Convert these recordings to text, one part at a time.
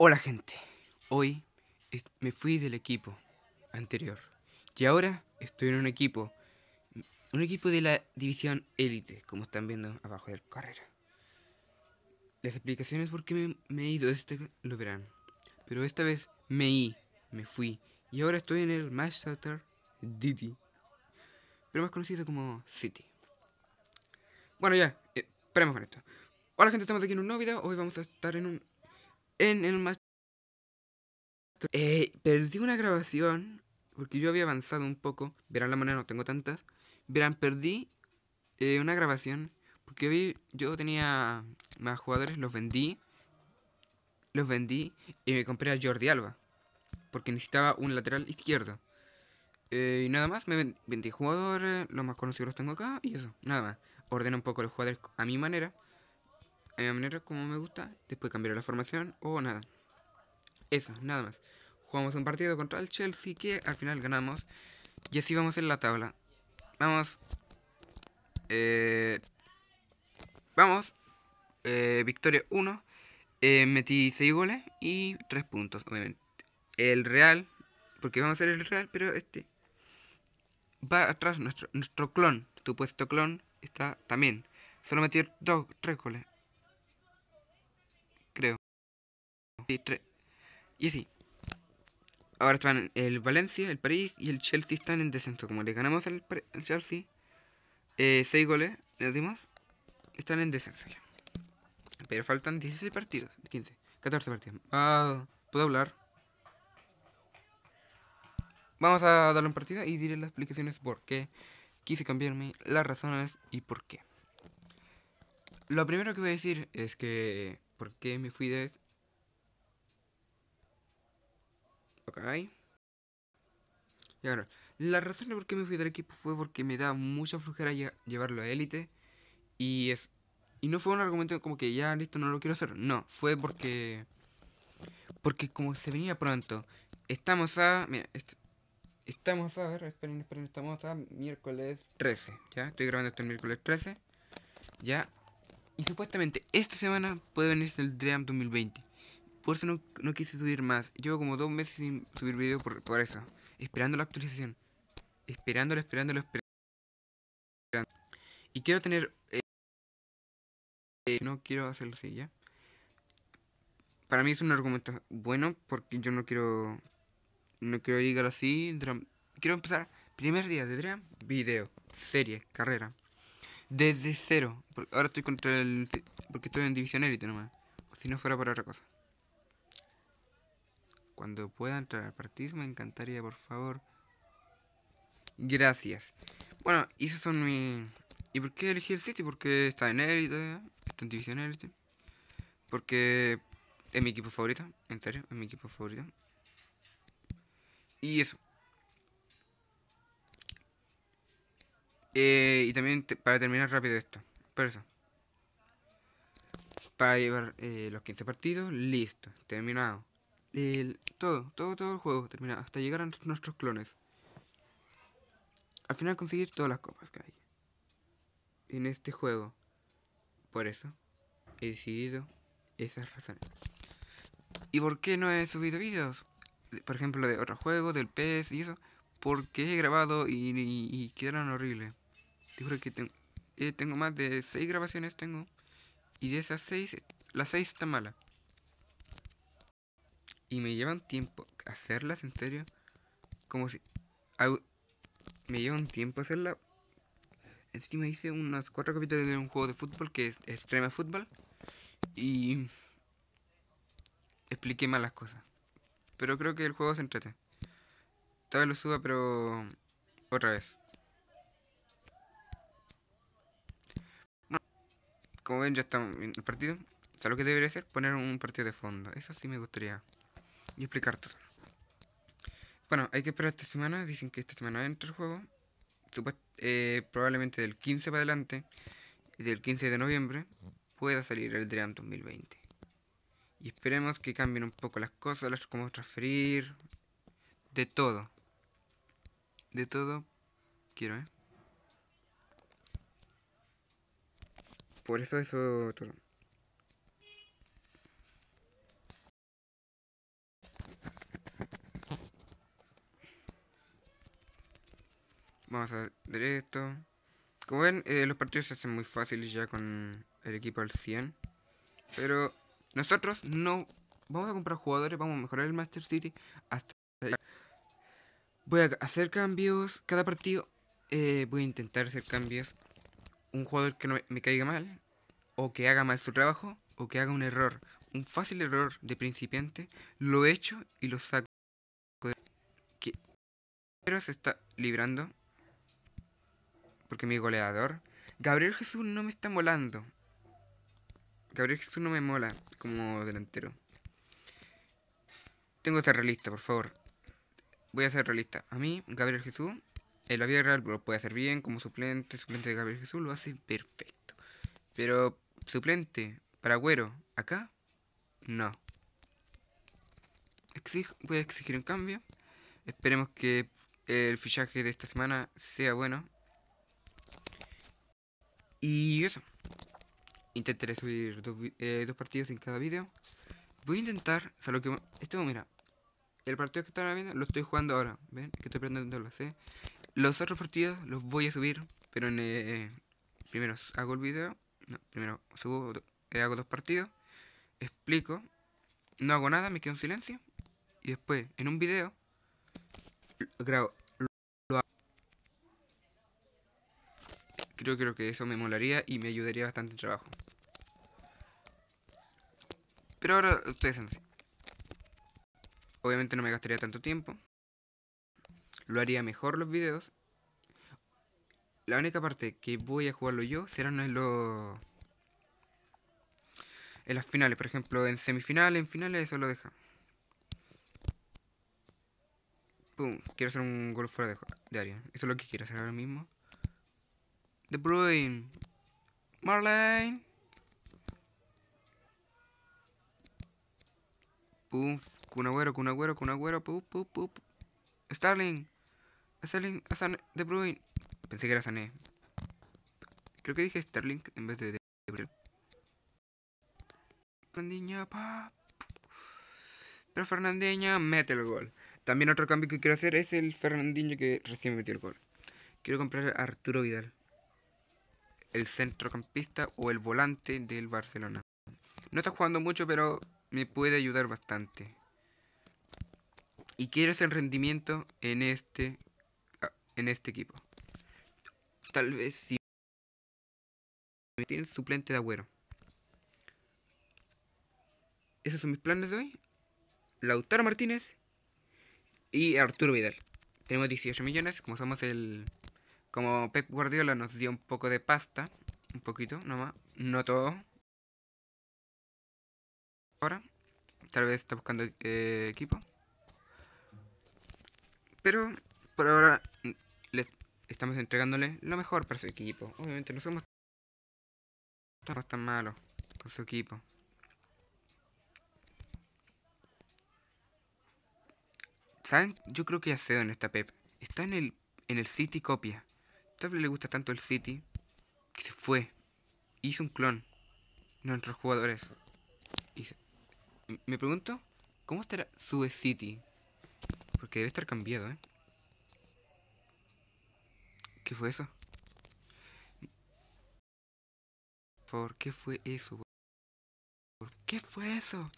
Hola gente, hoy me fui del equipo anterior y ahora estoy en un equipo, un equipo de la división élite, como están viendo abajo del carrera. Las explicaciones por qué me, he ido este lo verán, pero esta vez me i, me fui y ahora estoy en el Manchester City, pero más conocido como City. Bueno ya, esperamos eh, con esto. Hola gente, estamos aquí en un nuevo video. Hoy vamos a estar en un en el eh, perdí una grabación, porque yo había avanzado un poco. Verán la manera, no tengo tantas. Verán, perdí eh, una grabación, porque yo tenía más jugadores, los vendí. Los vendí y me compré a Jordi Alba, porque necesitaba un lateral izquierdo. Eh, y nada más, me vendí jugadores, los más conocidos los tengo acá y eso, nada más. Ordené un poco los jugadores a mi manera a mi manera, como me gusta, después cambiaré la formación o nada. Eso, nada más. Jugamos un partido contra el Chelsea que al final ganamos. Y así vamos en la tabla. Vamos. Eh, vamos. Eh, victoria 1. Eh, metí 6 goles y 3 puntos, obviamente. El Real, porque vamos a ser el Real, pero este va atrás nuestro, nuestro clon, tu puesto clon, está también. Solo metió 2, 3 goles. Y, así. Ahora están el Valencia, el París y el Chelsea están en descenso. Como le ganamos al Chelsea, 6 eh, goles, nos dimos, están en descenso Pero faltan 16 partidos, 15, 14 partidos. Ah, ¿Puedo hablar? Vamos a darle un partido y diré las explicaciones por qué quise cambiarme, las razones y por qué. Lo primero que voy a decir es que por qué me fui de Ok. Y ahora, la razón de por qué me fui del equipo fue porque me da mucha flojera llevarlo a élite. Y, es, no fue un argumento como que ya listo, no lo quiero hacer. No, fue porque. Porque como se venía pronto. Estamos a. estamos a ver, esperen, esperen, estamos a miércoles 13. Ya, estoy grabando esto el miércoles 13. Ya. Y supuestamente esta semana puede venir el Dream 2020. Por eso no, quise subir más. Llevo como dos meses sin subir video por, por eso. Esperando la actualización. Esperándolo, esperándolo, esperando. Y quiero tener... Eh, no quiero hacerlo así ya. Para mí es un argumento bueno porque yo no quiero... No quiero llegar así. Quiero empezar. Primer día de Dream, video, serie, carrera. Desde cero. Ahora estoy contra el... Porque estoy en División élite nomás. Si no fuera por otra cosa. Cuando pueda entrar al partido me encantaría, por favor. Gracias. Bueno, y esos son mis... ¿Y por qué elegí el City? Porque está en élite, está en división élite. Porque es mi equipo favorito, en serio, es mi equipo favorito. Y eso. Eh, y también para terminar rápido esto. Por eso. Para llevar eh, los 15 partidos, listo, terminado todo, todo, todo el juego termina hasta llegar a nuestros clones. Al final conseguir todas las copas que hay en este juego. Por eso he decidido esas razones. ¿Y por qué no he subido videos? Por ejemplo, de otro juego, del PS y eso. Porque he grabado y, y quedaron horribles. que eh, tengo, más de 6 grabaciones. tengo Y de esas 6, la 6 está mala y me llevan tiempo hacerlas, en serio. Como si... me llevan tiempo hacerla. Encima hice unas cuatro capítulos de un juego de fútbol que es Extrema Fútbol. Y... Expliqué mal las cosas. Pero creo que el juego se entrete. vez lo suba, pero... Otra vez. como ven ya está el partido. O sea, lo que debería hacer poner un partido de fondo. Eso sí me gustaría y explicar todo. Bueno, hay que esperar esta semana. Dicen que esta semana entra el juego. Eh, probablemente del 15 para adelante, del 15 de noviembre, pueda salir el Dream 2020. Y esperemos que cambien un poco las cosas, las, cómo transferir, de todo. De todo quiero, ¿eh? Por eso eso todo. Vamos a ver esto. Como ven, eh, los partidos se hacen muy fáciles ya con el equipo al 100. Pero nosotros no vamos a comprar jugadores, vamos a mejorar el Master City hasta... Voy a hacer cambios cada partido. Eh, voy a intentar hacer cambios. Un jugador que no me caiga mal, o que haga mal su trabajo, o que haga un error. Un fácil error de principiante, lo echo y lo saco. Pero se está librando porque mi goleador, Gabriel Jesús no me está molando. Gabriel Jesús no me mola como delantero. Tengo que ser realista, por favor. Voy a ser realista. A mí, Gabriel Jesús, el la vida real lo puede hacer bien como suplente. Suplente de Gabriel Jesús lo hace perfecto. Pero suplente para Güero. acá, no. voy a exigir un cambio. Esperemos que el fichaje de esta semana sea bueno y eso. Intentaré subir eh, dos, partidos en cada video, Voy a intentar, o sea, lo que... este mira. El partido que están viendo lo estoy jugando ahora. ¿Ven? Que estoy aprendiendo la Los otros partidos los voy a subir, pero en... Eh, primero hago el video, No, primero subo, eh, hago dos partidos. Explico. No hago nada, me quedo en silencio. Y después, en un video, grabo Creo, creo que eso me molaría y me ayudaría bastante el trabajo. Pero ahora ustedes haciendo así. Obviamente no me gastaría tanto tiempo. Lo haría mejor los videos. La única parte que voy a jugarlo yo serán en los... En las finales, por ejemplo, en semifinales, en finales, eso lo deja. Pum, quiero hacer un gol fuera de, de área. Eso es lo que quiero hacer ahora mismo. De Bruin, Marlene. Pum. Cunagüero, Cunagüero, Cunagüero. Pum, pum, pum. Starling. Starling. de Bruyne. Pensé que era Sané. Creo que dije Starling en vez de De Bruyne. Pa. Pero Fernandinha mete el gol. También otro cambio que quiero hacer es el Fernandinho que recién metió el gol. Quiero comprar a Arturo Vidal el centrocampista o el volante del Barcelona. No está jugando mucho, pero me puede ayudar bastante. Y quiero hacer rendimiento en este, ah, en este equipo. Tal vez si tiene suplente de agüero. Esos son mis planes de hoy. Lautaro Martínez y Arturo Vidal. Tenemos 18 millones, como somos el como Pep Guardiola nos dio un poco de pasta, un poquito nomás, no todo. Ahora, tal vez está buscando eh, equipo. Pero por ahora mm, les estamos entregándole lo mejor para su equipo. Obviamente no somos tan malos con su equipo. ¿Saben? Yo creo que ya sé dónde está Pep. Está en el, en el City Copia. Tal le gusta tanto el City que se fue. Hizo un clon. nuestros jugadores. me pregunto, ¿cómo estará su City? Porque debe estar cambiado, ¿eh? ¿Qué fue eso? ¿Por qué fue eso? ¿Por qué fue eso?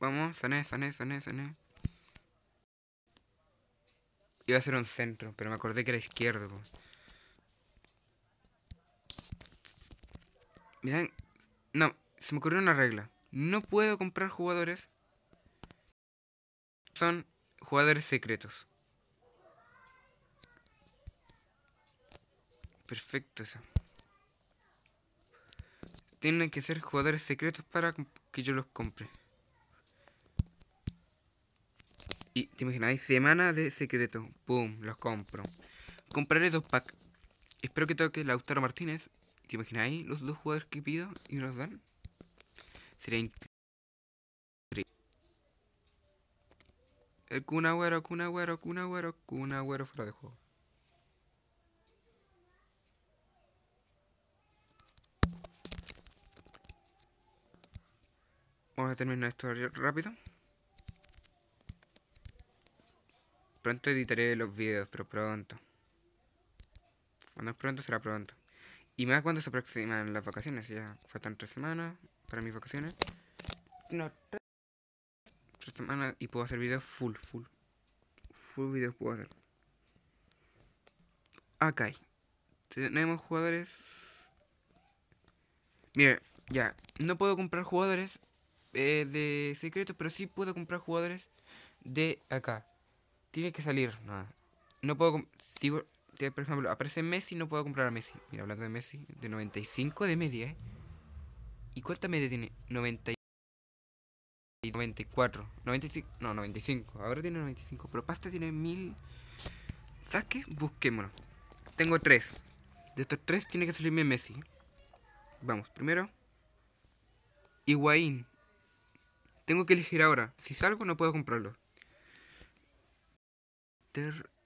Vamos, sané, sané, sané, sané. Iba a ser un centro, pero me acordé que era izquierdo. Pues. no, se me ocurrió una regla. No puedo comprar jugadores. Son jugadores secretos. Perfecto eso. Tienen que ser jugadores secretos para que yo los compre. Y te imagináis, semana de secreto. Pum, los compro. Compraré dos packs. Espero que toque Lautaro Martínez. ¿Te imagináis los dos jugadores que pido y nos dan? Sería increíble. El Kun Agüero, Kun Agüero, Kun Agüero, Kun Agüero fuera de juego. Vamos a terminar esto rápido. Pronto editaré los videos, pero pronto. Cuando es pronto, será pronto. Y más cuando se aproximan las vacaciones. Ya faltan tres semanas para mis vacaciones. No, tres, semanas y puedo hacer videos full, full. Full videos puedo hacer. hay Tenemos jugadores. Mire, ya. No puedo comprar jugadores eh, de secreto, pero sí puedo comprar jugadores de acá tiene que salir. nada no puedo. Si, por ejemplo, aparece Messi, no puedo comprar a Messi. Mira, hablando de Messi, de 95 de media, ¿eh? ¿Y cuánta media tiene? 90 94. 95. No, 95. Ahora tiene 95. Pero Pasta tiene 1000. ¿Sabes qué? Busquémonos. Tengo tres De estos tres tiene que salirme Messi. Vamos, primero. Higuaín. Tengo que elegir ahora. Si salgo, no puedo comprarlo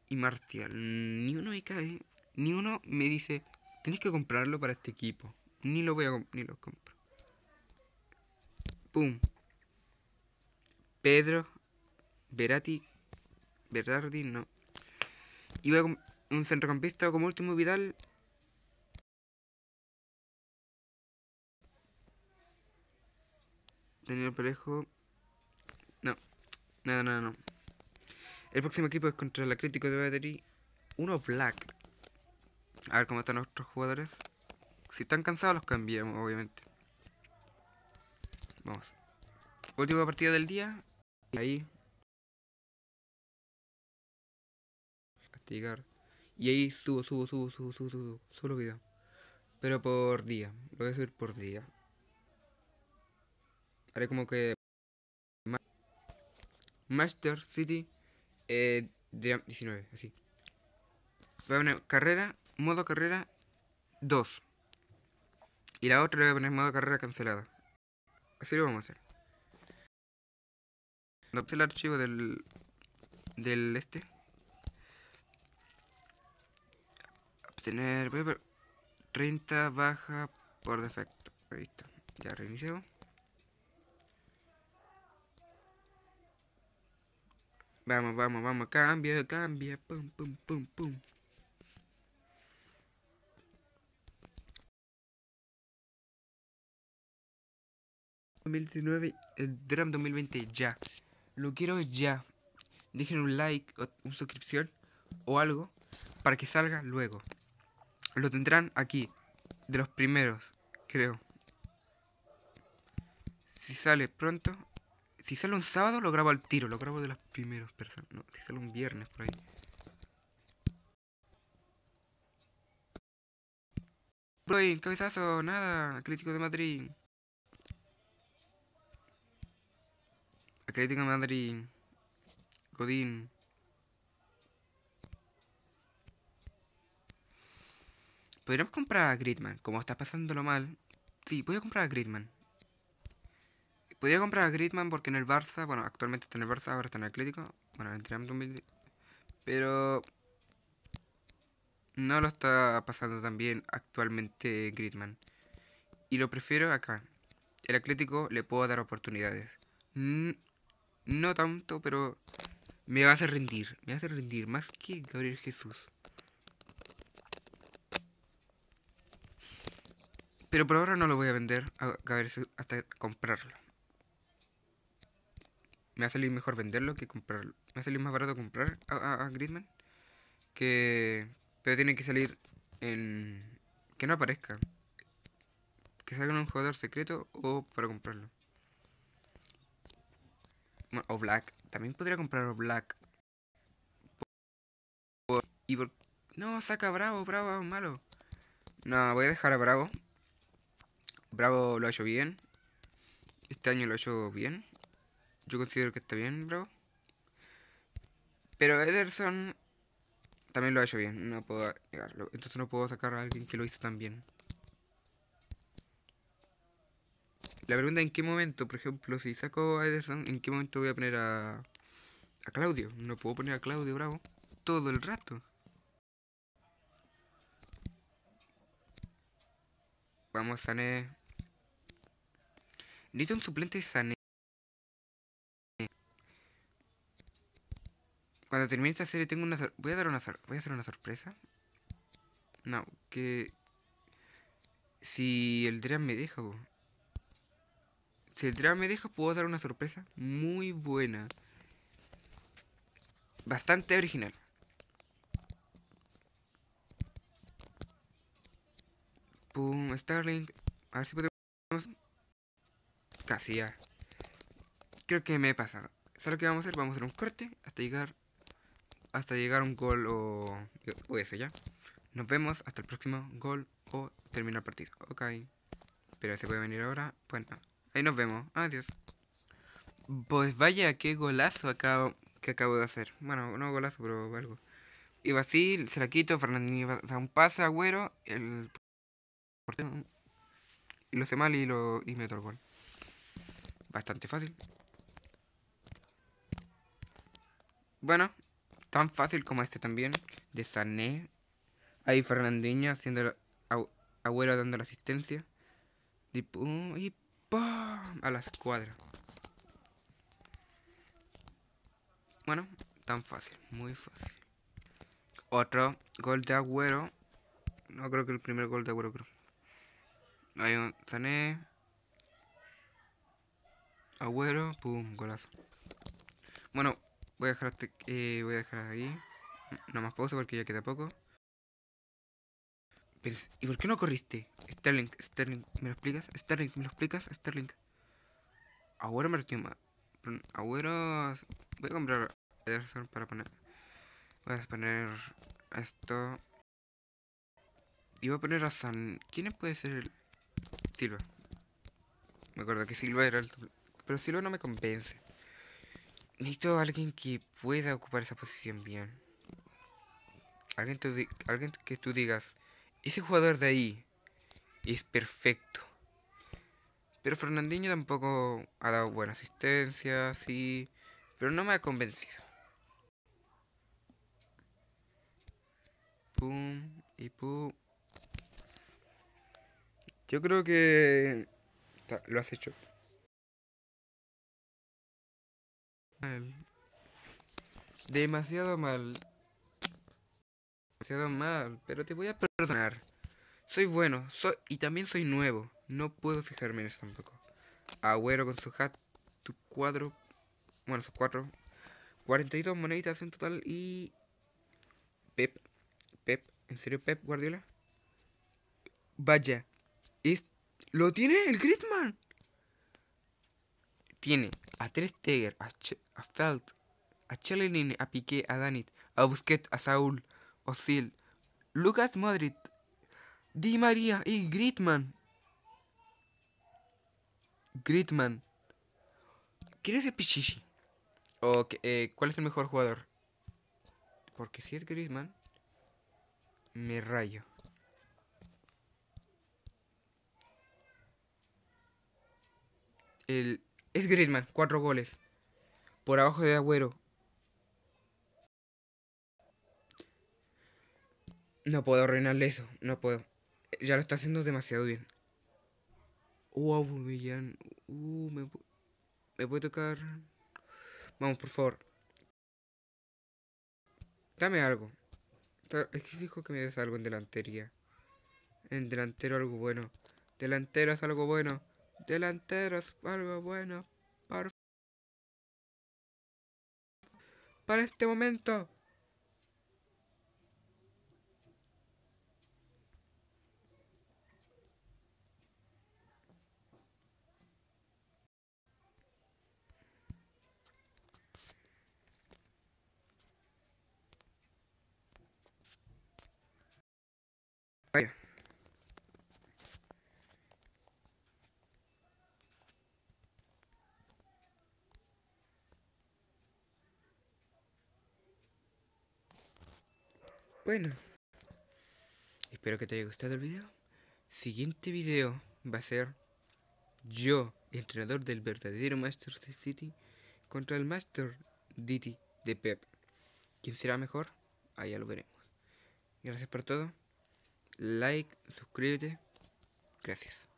y Martial. Ni uno me cae, ni uno me dice, tenés que comprarlo para este equipo. Ni lo voy a ni lo compro. Pum. Pedro Berati Berardi no. Y voy a un centrocampista como último Vidal. Daniel perejo No. No, nada, no. El próximo equipo es contra la crítica de Battery Uno Black. A ver cómo están nuestros jugadores. Si están cansados los cambiamos, obviamente. Vamos. Última partida del día. Ahí. Castigar. Y ahí subo, subo, subo, subo, subo, subo. Solo video. Pero por día. Lo voy a subir por día. Haré como que... Master City eh, 19, así. Voy a poner carrera, modo carrera 2. Y la otra le voy a poner modo carrera cancelada. Así lo vamos a hacer. No el archivo del. del este. Obtener. 30 baja por defecto. Ahí Ya reinicio Vamos, vamos, vamos. Cambia, cambia. Pum, pum, pum, pum. ...2019... ...el DRAM 2020 ya... ...lo quiero ya... ...dejen un like o una suscripción... ...o algo... ...para que salga luego... ...lo tendrán aquí... ...de los primeros... ...creo... ...si sale pronto... Si sale un sábado, lo grabo al tiro, lo grabo de las primeras personas. No, si sale un viernes por ahí. bro cabezazo, nada, crítico de Madrid. Crítico de Madrid. Godín. Podríamos comprar a Gridman, como está pasándolo mal. Sí, voy a comprar a Gridman. Podría comprar a Griezmann porque en el Barça, bueno, actualmente está en el Barça, ahora está en el Atlético. Bueno, en Pero no lo está pasando tan bien actualmente Griezmann. Y lo prefiero acá. El Atlético le puedo dar oportunidades. No tanto, pero me va a hacer rendir. Me va a hacer rendir más que Gabriel Jesús. Pero por ahora no lo voy a vender a Gabriel hasta comprarlo me ha salido mejor venderlo que comprarlo. Me ha salido más barato comprar a, a, Que, pero tiene que salir en... Que no aparezca. Que salga un jugador secreto o para comprarlo. o Black. También podría comprar o Black. y no, saca Bravo, Bravo, malo. No, voy a dejar a Bravo. Bravo lo ha hecho bien. Este año lo ha hecho bien. Yo considero que está bien, bravo Pero Ederson también lo ha hecho bien, no puedo negarlo. Entonces no puedo sacar a alguien que lo hizo tan bien. La pregunta es en qué momento, por ejemplo, si saco a Ederson, ¿en qué momento voy a poner a, a Claudio? No puedo poner a Claudio Bravo todo el rato. Vamos, Sané. Necesito un suplente Sané. Cuando termine esta serie tengo una sor voy a dar una voy a hacer una sorpresa. No, que si el Dream me deja, si el Dream me deja puedo dar una sorpresa muy buena. Bastante original. Pum, Starlink. A ver si podemos casi ya. Creo que me he pasado. ¿Sabes lo que vamos a hacer? Vamos a hacer un corte hasta llegar hasta llegar a un gol o, o eso ya. Nos vemos hasta el próximo gol o terminar partido. Ok. Pero se puede venir ahora. Bueno, pues ahí nos vemos. Adiós. Pues vaya, qué golazo acabo, que acabo de hacer. Bueno, no golazo, pero algo. Iba así, se la quito, Fernandinho da a un pase Agüero, el y lo hace mal y, lo, y meto el gol. Bastante fácil. Bueno, Tan fácil como este también, de Sané. Ahí Fernandinho haciendo Agüero dando la asistencia. Y pum, y pum, a la escuadra. Bueno, tan fácil, muy fácil. Otro gol de Agüero. No creo que el primer gol de Agüero, creo. Hay un Sané. Agüero, pum, golazo. Bueno, Voy a dejar, eh, voy a dejar ahí. No más pausa porque ya queda poco. ¿Y por qué no corriste? Sterling, Sterling, ¿me lo explicas? Sterling, ¿me lo explicas? Sterling. Agüero me requema. Agüero... voy a comprar para poner. Voy a poner esto. Y voy a poner a San. ¿Quién puede ser el. Silva? Me acuerdo que Silva era el. Pero Silva no me convence. Necesito a alguien que pueda ocupar esa posición bien. Alguien, te, alguien que tú digas, ese jugador de ahí es perfecto. Pero Fernandinho tampoco ha dado buena asistencia, sí, pero no me ha convencido. Pum y pum. Yo creo que lo has hecho. Demasiado mal. Demasiado mal, pero te voy a perdonar. Soy bueno, soy y también soy nuevo. No puedo fijarme en eso tampoco. Agüero con su hat, tu cuadro, bueno, sus cuatro, 42 moneditas en total y Pep, Pep, ¿en serio Pep Guardiola? Vaya, es, lo tiene el Gritman tiene a tres Teger, a, Felt, a Chelenine, a Piqué, a Danit, a Busquets, a Saúl, Osil, Lucas Madrid, Di María y Gritman. Gritman. ¿Quién es el Pichichi? ¿O eh, cuál es el mejor jugador? Porque si es Gritman, me rayo. El es Gridman, cuatro goles. Por abajo de Agüero. No puedo arruinarle eso, no puedo. Ya lo está haciendo demasiado bien. Wow, oh, uh, me, me puede tocar. Vamos, por favor. Dame algo. Es que dijo que me des algo en delantería. En delantero algo bueno. Delantero es algo bueno delanteros, algo bueno para, para este momento. Bueno, espero que te haya gustado el video. Siguiente video va a ser yo, entrenador del verdadero Master City, contra el Master Diti de Pep. ¿Quién será mejor? Allá ah, lo veremos. Gracias por todo. Like, suscríbete. Gracias.